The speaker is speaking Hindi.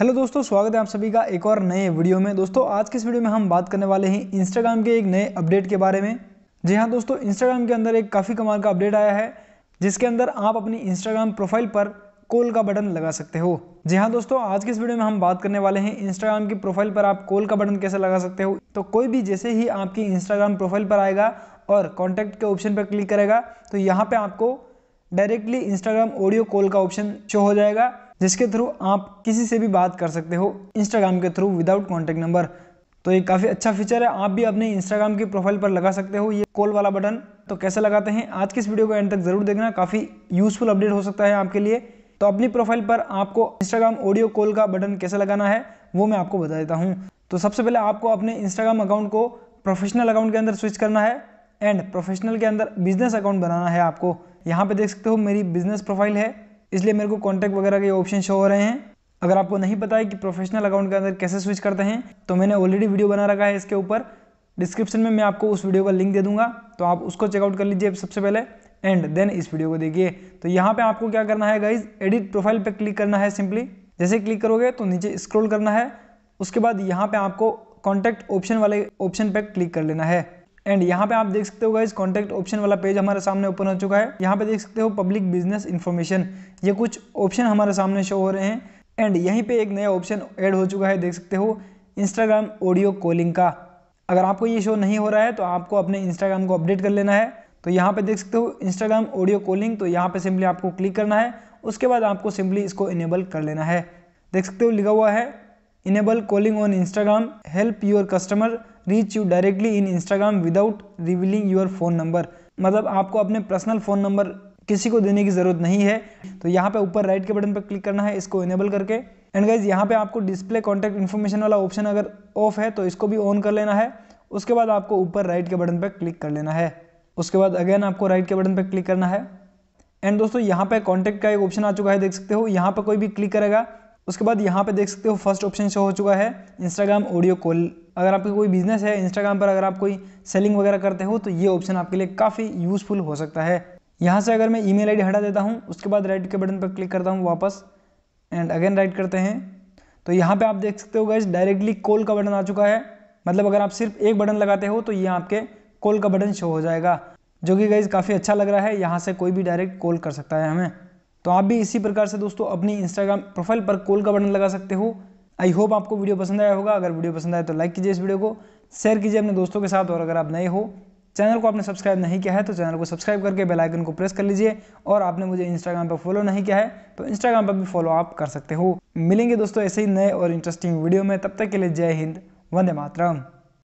हेलो दोस्तों स्वागत है आप सभी का एक और नए वीडियो में दोस्तों आज के इस वीडियो में हम बात करने वाले हैं इंस्टाग्राम के एक नए अपडेट के बारे में जी हाँ दोस्तों इंस्टाग्राम के अंदर एक काफ़ी कमाल का अपडेट आया है जिसके अंदर आप अपनी इंस्टाग्राम प्रोफाइल पर कॉल का बटन लगा सकते हो जी हाँ दोस्तों आज के इस वीडियो में हम बात करने वाले हैं इंस्टाग्राम की प्रोफाइल पर आप कॉल का बटन कैसे लगा सकते हो तो कोई भी जैसे ही आपकी इंस्टाग्राम प्रोफाइल पर आएगा और कॉन्टैक्ट के ऑप्शन पर क्लिक करेगा तो यहाँ पर आपको डायरेक्टली इंस्टाग्राम ऑडियो कॉल का ऑप्शन शो हो जाएगा जिसके थ्रू आप किसी से भी बात कर सकते हो इंस्टाग्राम के थ्रू विदाउट कॉन्टैक्ट नंबर तो ये काफ़ी अच्छा फीचर है आप भी अपने इंस्टाग्राम की प्रोफाइल पर लगा सकते हो ये कॉल वाला बटन तो कैसे लगाते हैं आज की इस वीडियो को एंड तक जरूर देखना काफ़ी यूजफुल अपडेट हो सकता है आपके लिए तो अपनी प्रोफाइल पर आपको इंस्टाग्राम ऑडियो कॉल का बटन कैसे लगाना है वो मैं आपको बता देता हूँ तो सबसे पहले आपको अपने इंस्टाग्राम अकाउंट को प्रोफेशनल अकाउंट के अंदर स्विच करना है एंड प्रोफेशनल के अंदर बिजनेस अकाउंट बनाना है आपको यहाँ पे देख सकते हो मेरी बिजनेस प्रोफाइल है इसलिए मेरे को कॉन्टैक्ट वगैरह के ऑप्शन शो हो रहे हैं अगर आपको नहीं पता है कि प्रोफेशनल अकाउंट के अंदर कैसे स्विच करते हैं तो मैंने ऑलरेडी वीडियो बना रखा है इसके ऊपर डिस्क्रिप्शन में मैं आपको उस वीडियो का लिंक दे दूंगा तो आप उसको चेकआउट कर लीजिए सबसे पहले एंड देन इस वीडियो को देखिए तो यहाँ पे आपको क्या करना है गाइज एडिट प्रोफाइल पे क्लिक करना है सिंपली जैसे क्लिक करोगे तो नीचे स्क्रॉल करना है उसके बाद यहाँ पे आपको कॉन्टैक्ट ऑप्शन वाले ऑप्शन पर क्लिक कर लेना है एंड यहाँ पे आप देख सकते हो गाइज कॉन्टैक्ट ऑप्शन वाला पेज हमारे सामने ओपन हो चुका है यहाँ पे देख सकते हो पब्लिक बिजनेस इन्फॉर्मेशन ये कुछ ऑप्शन हमारे सामने शो हो रहे हैं एंड यहीं पे एक नया ऑप्शन ऐड हो चुका है देख सकते हो इंस्टाग्राम ऑडियो कॉलिंग का अगर आपको ये शो नहीं हो रहा है तो आपको अपने इंस्टाग्राम को अपडेट कर लेना है तो यहाँ पे देख सकते हो इंस्टाग्राम ऑडियो कॉलिंग तो यहाँ पे सिंपली आपको क्लिक करना है उसके बाद आपको सिंपली इसको इनेबल कर लेना है देख सकते हो लिखा हुआ है enable calling on Instagram help your customer reach you directly in Instagram without revealing your phone number मतलब आपको अपने पर्सनल फ़ोन नंबर किसी को देने की ज़रूरत नहीं है तो यहाँ पे ऊपर राइट के बटन पर क्लिक करना है इसको इनेबल करके एंड गाइज यहाँ पे आपको डिस्प्ले कॉन्टैक्ट इन्फॉर्मेशन वाला ऑप्शन अगर ऑफ है तो इसको भी ऑन कर लेना है उसके बाद आपको ऊपर राइट के बटन पर क्लिक कर लेना है उसके बाद अगेन आपको राइट के बटन पर क्लिक करना है एंड दोस्तों यहाँ पे कॉन्टैक्ट का एक ऑप्शन आ चुका है देख सकते हो यहाँ पर कोई भी क्लिक करेगा उसके बाद यहाँ पे देख सकते हो फर्स्ट ऑप्शन शो हो चुका है इंस्टाग्राम ऑडियो कॉल अगर आपका कोई बिजनेस है इंस्टाग्राम पर अगर आप कोई सेलिंग वगैरह करते हो तो ये ऑप्शन आपके लिए काफ़ी यूजफुल हो सकता है यहाँ से अगर मैं ई मेल हटा देता हूँ उसके बाद राइट के बटन पर क्लिक करता हूँ वापस एंड अगेन राइट करते हैं तो यहाँ पर आप देख सकते हो गए डायरेक्टली कॉल का बटन आ चुका है मतलब अगर आप सिर्फ एक बटन लगाते हो तो ये आपके कॉल का बटन शो हो जाएगा जो कि गाइज काफ़ी अच्छा लग रहा है यहाँ से कोई भी डायरेक्ट कॉल कर सकता है हमें तो आप भी इसी प्रकार से दोस्तों अपनी इंस्टाग्राम प्रोफाइल पर कॉल का बटन लगा सकते हो आई होप आपको वीडियो पसंद आया होगा अगर वीडियो पसंद आए तो लाइक कीजिए इस वीडियो को शेयर कीजिए अपने दोस्तों के साथ और अगर आप नए हो चैनल को आपने सब्सक्राइब नहीं किया है तो चैनल को सब्सक्राइब करके बेल आइकन को प्रेस कर लीजिए और आपने मुझे इंस्टाग्राम पर फॉलो नहीं किया है तो इंस्टाग्राम पर भी फॉलो आप कर सकते हो मिलेंगे दोस्तों ऐसे ही नए और इंटरेस्टिंग वीडियो में तब तक के लिए जय हिंद वंदे मातरम